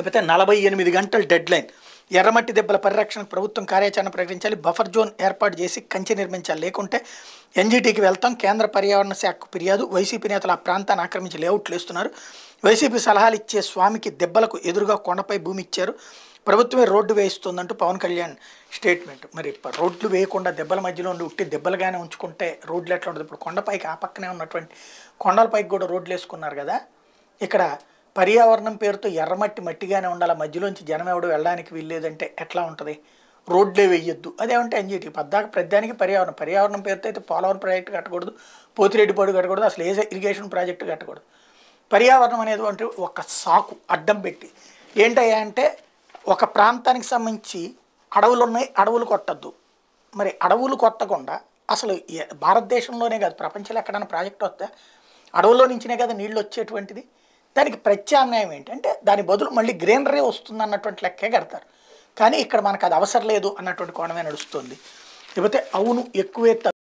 లేకపోతే నలభై ఎనిమిది గంటల డెడ్ లైన్ ఎర్రమట్టి దెబ్బల పరిరక్షణకు ప్రభుత్వం కార్యాచరణ ప్రకటించాలి బఫర్ జోన్ ఏర్పాటు చేసి కంచె నిర్మించాలి లేకుంటే ఎన్జీటీకి వెళ్తాం కేంద్ర పర్యావరణ శాఖకు ఫిర్యాదు వైసీపీ నేతలు ఆ ప్రాంతాన్ని ఆక్రమించి లేఅవుట్లు వేస్తున్నారు వైసీపీ సలహాలు ఇచ్చే స్వామికి దెబ్బలకు ఎదురుగా కొండపై భూమి ఇచ్చారు ప్రభుత్వమే రోడ్డు వేయిస్తుందంటూ పవన్ కళ్యాణ్ స్టేట్మెంట్ మరి రోడ్లు వేయకుండా దెబ్బల మధ్యలో ఉండి ఉట్టి దెబ్బలుగానే ఉంచుకుంటే రోడ్లు ఎట్లా ఉండదు ఇప్పుడు కొండపైకి ఆ పక్కనే ఉన్నటువంటి కొండలపైకి కూడా రోడ్లు వేసుకున్నారు కదా ఇక్కడ పర్యావరణం పేరుతో ఎర్రమట్టి మట్టిగానే ఉండాలి మధ్యలోంచి జనం ఎవడు వెళ్ళడానికి వీల్లేదంటే ఎట్లా ఉంటుంది రోడ్లే వేయొద్దు అదేమంటే ఎన్జిటి పద్దాక ప్రతిదానికి పర్యావరణం పర్యావరణం పేరుతో అయితే పోలవరం ప్రాజెక్టు కట్టకూడదు పోతిరెడ్డిపాడు కట్టకూడదు అసలు ఏ ఇరిగేషన్ ప్రాజెక్టు కట్టకూడదు పర్యావరణం అనేది అంటే ఒక సాకు అడ్డం పెట్టి ఏంటయ్యా అంటే ఒక ప్రాంతానికి సంబంధించి అడవులు ఉన్నాయి అడవులు కొట్టద్దు మరి అడవులు కొట్టకుండా అసలు భారతదేశంలోనే కాదు ప్రపంచంలో ఎక్కడైనా ప్రాజెక్ట్ వస్తే అడవుల్లో నుంచినే కదా నీళ్ళు వచ్చేటువంటిది దానికి ప్రత్యామ్నాయం ఏంటంటే దాని బదులు మళ్ళీ గ్రీనరీ వస్తుంది అన్నటువంటి లెక్కే కడతారు కానీ ఇక్కడ మనకు అది అవసరం లేదు అన్నటువంటి కోణమే నడుస్తుంది లేకపోతే అవును ఎక్కువే